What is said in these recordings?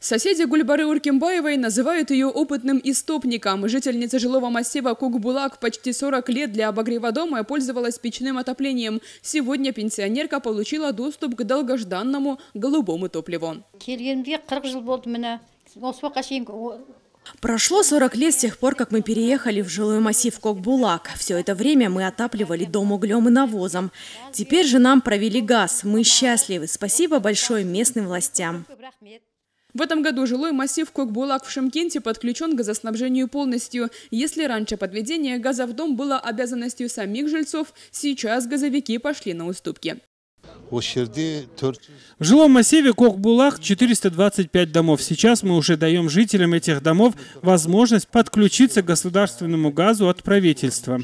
Соседи Гульбары Уркембаевой называют ее опытным истопником. Жительница жилого массива Кукбулак почти 40 лет для обогрева дома пользовалась печным отоплением. Сегодня пенсионерка получила доступ к долгожданному голубому топливу. Прошло 40 лет с тех пор, как мы переехали в жилой массив Кокбулак. Все это время мы отапливали дом углем и навозом. Теперь же нам провели газ. Мы счастливы. Спасибо большое местным властям. В этом году жилой массив Кокбулак в Шимкенте подключен к газоснабжению полностью. Если раньше подведение газа в дом было обязанностью самих жильцов, сейчас газовики пошли на уступки. В жилом массиве Кокбулах 425 домов. Сейчас мы уже даем жителям этих домов возможность подключиться к государственному газу от правительства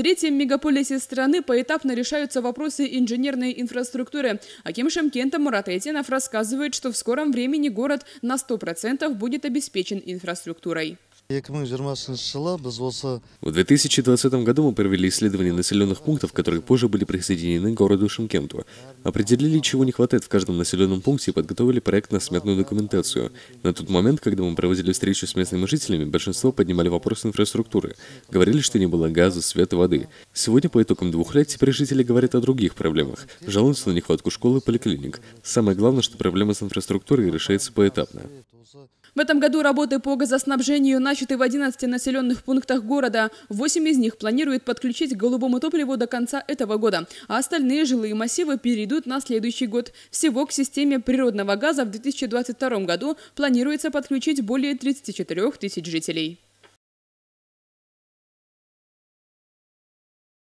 третьем мегаполисе страны поэтапно решаются вопросы инженерной инфраструктуры. Аким Шемкента Мурат Этинов рассказывает, что в скором времени город на 100% будет обеспечен инфраструктурой. В 2020 году мы провели исследование населенных пунктов, которые позже были присоединены к городу Шимкенту. Определили, чего не хватает в каждом населенном пункте и подготовили проект на сметную документацию. На тот момент, когда мы проводили встречу с местными жителями, большинство поднимали вопрос инфраструктуры. Говорили, что не было газа, света, воды. Сегодня, по итогам двух лет, теперь жители говорят о других проблемах. Жалуются на нехватку школы и поликлиник. Самое главное, что проблема с инфраструктурой решается поэтапно. В этом году работы по газоснабжению начали начаты в 11 населенных пунктах города. 8 из них планируют подключить к голубому топливу до конца этого года, а остальные жилые массивы перейдут на следующий год. Всего к системе природного газа в 2022 году планируется подключить более 34 тысяч жителей.